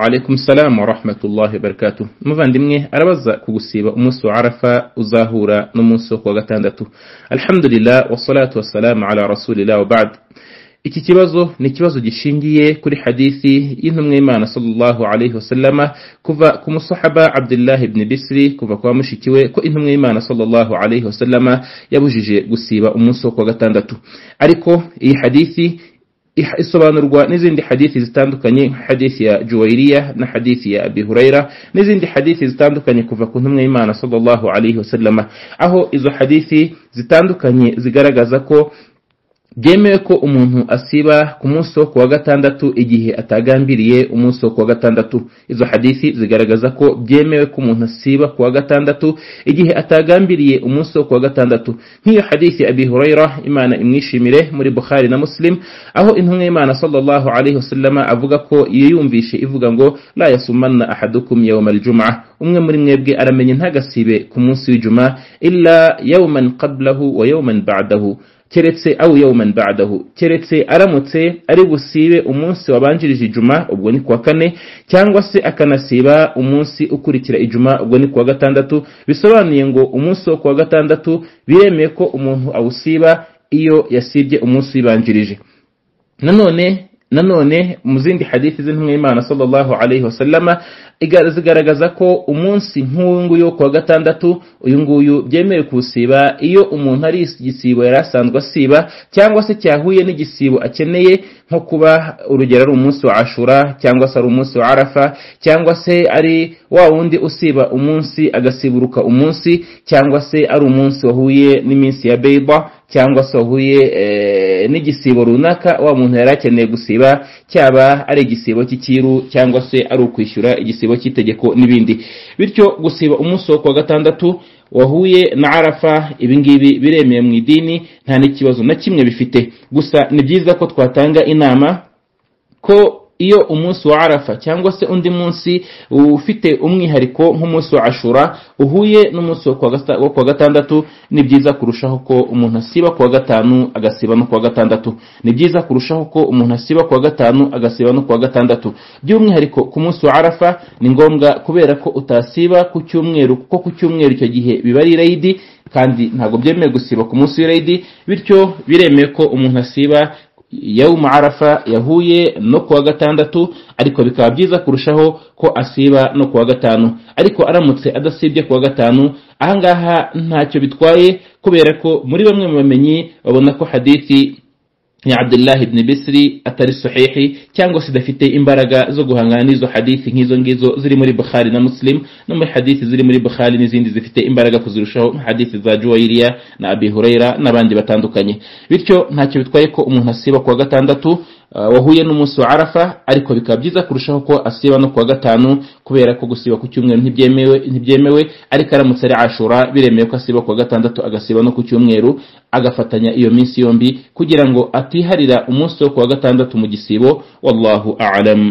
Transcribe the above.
alaikum salam warahmatullahi wabarakatu muvandimwe arabaza ku gusiba umunsi wa arafa uzahura n'umunsi wo kuwa gatandatu alhamdulillah wassalatu wassalamu ala rasulillah wabad iki kibazo ni ikibazo gishingiye kuri hadithi y'intumwa y'imana sallallahu alaihi wasallama kuva ku musahaba abdullah ibn bisri kuva kwa mushikiwe ko intumwa y'imana sallallahu alaihi wasallama yabujije gusiba umunsi wo kuwa gatandatu ariko iyi hadithi isobanurwa n'izindi hadithi zitandukanye nka hadithi ya juwairiya na hadithi ya abi n'izindi hadithi zitandukanye kuva ku ntumwa y'imana sallallahu alaihi wasallam aho izo hadithi zitandukanye zigaragaza ko byemewe ko umuntu asiba ku munsi wo kuwa gatandatu igihe atagambiriye umunsi wo kuwa gatandatu izo hadisi zigaragaza ko byemewe ko umuntu asiba kuwa gatandatu igihe atagambiriye umunsi wo kuwa gatandatu nk'iyo hadisi abi imana imwishimire muri bukhari na muslim aho intumwa y'imana sallallahu alaihi wasallama avuga ko iyo yumvise ivuga ngo la yasumanna ahadukum yawma aljum'a umwe muri mwebwe aramenye ntagasibe ku munsi w'ijuma illa yawuman qablahu wa yawman ba'dahu keretse awu yawman ba'dahu keretse aramutse ari busibe umunsi wabanjirije ijuma ubwo ni kuwa kane cyangwa se akanasiba umunsi ukurikira ijuma ubwo ni kuwa gatandatu bisobanuye ngo umunsi wo kuwa gatandatu biremeye ko umuntu awusiba iyo yasibye umunsi wibanjirije nanone nanone mu zindi hadithi z'intumwa y'imana sallallahu alaihi wasallama zigaragaza ko umunsi nk'uyu nguyu wo kuwa gatandatu uyu nguyu byemewe kuwusiba iyo umuntu ari igisibo yari asanzwe asiba cyangwa se cyahuye n'igisibo akeneye nko kuba urugero ari umunsi wa ashura cyangwa se ari umunsi wa arafa cyangwa se ari wa wundi usiba umunsi agasiburuka umunsi cyangwa se ari umunsi wahuye n'iminsi ya beiba cyangwa se wahuye eh, n'igisibo runaka wa muntu yari akeneye gusiba cyaba ari igisibo cy'ikiru cyangwa se ari ukwishyura igisibo cy'itegeko n'ibindi bityo gusiba umunsi wa gatandatu wahuye na arafa ibingibi biremewe mu idini nta n'ikibazo na kimwe bifite gusa ni byiza ko twatanga inama ko iyo umunsi wa arafa cyangwa se undi munsi ufite umwihariko nk'umunsi wa ashura uhuye n'umunsi wo kuwa gatandatu ni byiza kurushaho ko umuntu asiba kuwa gatanu agasiba no kuwa gatandatu ni byiza kurushaho ko umuntu asiba kuwa gatanu agasiba no kuwa gatandatu by'umwihariko ku munsi wa arafa ni ngombwa kubera ko utasiba ku cyumweru kuko ku cyumweru icyo gihe biba ari irayidi kandi ntabwo byemewe gusiba ku munsi w'irayidi bityo biremewe ko umuntu asiba yawumu arafa yahuye no kuwa gatandatu ariko bikaba byiza kurushaho ko asiba no kuwa gatanu ariko aramutse adasibye kuwa gatanu ahangaha ntacyo bitwaye kubera ko muri bamwe mu bamenyi babona ko haditi ni Abdullah ibn bisiri atari sahihi cyangwa se imbaraga zo guhangana n'izo hadithi nk'izo ngizo ziri muri bukhari na muslim no muri hadithi ziri muri bukhari n'izindi zifite imbaraga kuzirushaho nka hadithi za Juwayriya na abi hurayra n'abandi batandukanye bityo ntacyo bitwaye ko umuntu asiba kwa gatandatu Eh, wahuye n'umunsi wa arafa ariko bikaba byiza kurushaho ko asiba no kuwa gatanu kubera ko gusiba ku cyumweru ntibyemewe ntibyemewe ariko aramutse ari ashura biremewe ko asiba kuwa gatandatu agasiba no ku cyumweru agafatanya iyo minsi yombi kugira ngo atiharira umunsi wo kuwa gatandatu mu gisibo wallahu a'lam